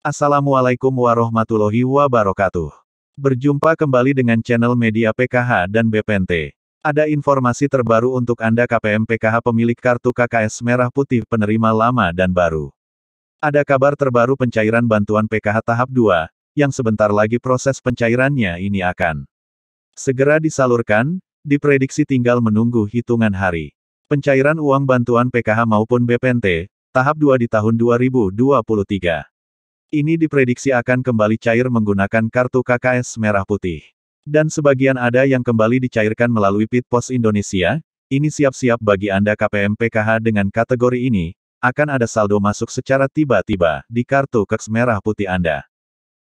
Assalamualaikum warahmatullahi wabarakatuh. Berjumpa kembali dengan channel media PKH dan BPNT. Ada informasi terbaru untuk Anda KPM PKH pemilik kartu KKS Merah Putih penerima lama dan baru. Ada kabar terbaru pencairan bantuan PKH tahap 2, yang sebentar lagi proses pencairannya ini akan segera disalurkan, diprediksi tinggal menunggu hitungan hari. Pencairan uang bantuan PKH maupun BPNT, tahap 2 di tahun 2023. Ini diprediksi akan kembali cair menggunakan kartu KKS merah putih. Dan sebagian ada yang kembali dicairkan melalui Pit Pos Indonesia, ini siap-siap bagi Anda KPM PKH dengan kategori ini, akan ada saldo masuk secara tiba-tiba di kartu keks merah putih Anda.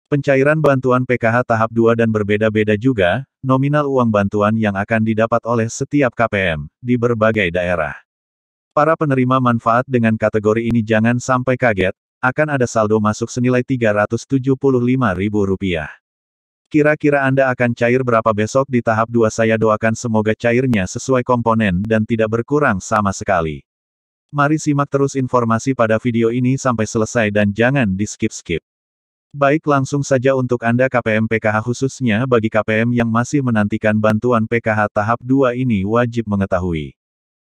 Pencairan bantuan PKH tahap 2 dan berbeda-beda juga, nominal uang bantuan yang akan didapat oleh setiap KPM, di berbagai daerah. Para penerima manfaat dengan kategori ini jangan sampai kaget, akan ada saldo masuk senilai Rp375.000. Kira-kira Anda akan cair berapa besok di tahap 2 saya doakan semoga cairnya sesuai komponen dan tidak berkurang sama sekali. Mari simak terus informasi pada video ini sampai selesai dan jangan di skip-skip. Baik langsung saja untuk Anda KPM PKH khususnya bagi KPM yang masih menantikan bantuan PKH tahap 2 ini wajib mengetahui.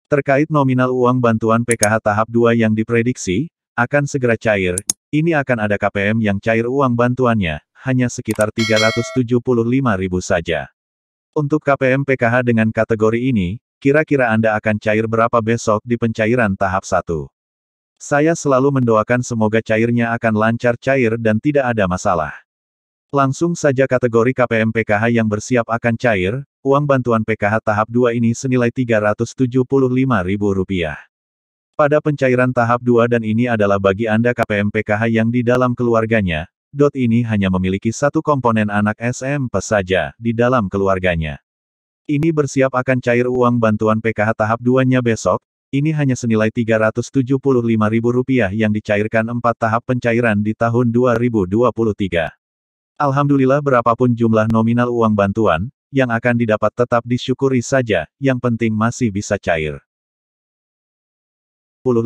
Terkait nominal uang bantuan PKH tahap 2 yang diprediksi, akan segera cair, ini akan ada KPM yang cair uang bantuannya, hanya sekitar 375 ribu saja. Untuk KPM PKH dengan kategori ini, kira-kira Anda akan cair berapa besok di pencairan tahap 1? Saya selalu mendoakan semoga cairnya akan lancar cair dan tidak ada masalah. Langsung saja kategori KPM PKH yang bersiap akan cair, uang bantuan PKH tahap 2 ini senilai Rp375.000. Pada pencairan tahap 2 dan ini adalah bagi Anda KPM PKH yang di dalam keluarganya, dot ini hanya memiliki satu komponen anak SMP saja di dalam keluarganya. Ini bersiap akan cair uang bantuan PKH tahap 2-nya besok, ini hanya senilai Rp375.000 yang dicairkan empat tahap pencairan di tahun 2023. Alhamdulillah berapapun jumlah nominal uang bantuan, yang akan didapat tetap disyukuri saja, yang penting masih bisa cair. Polo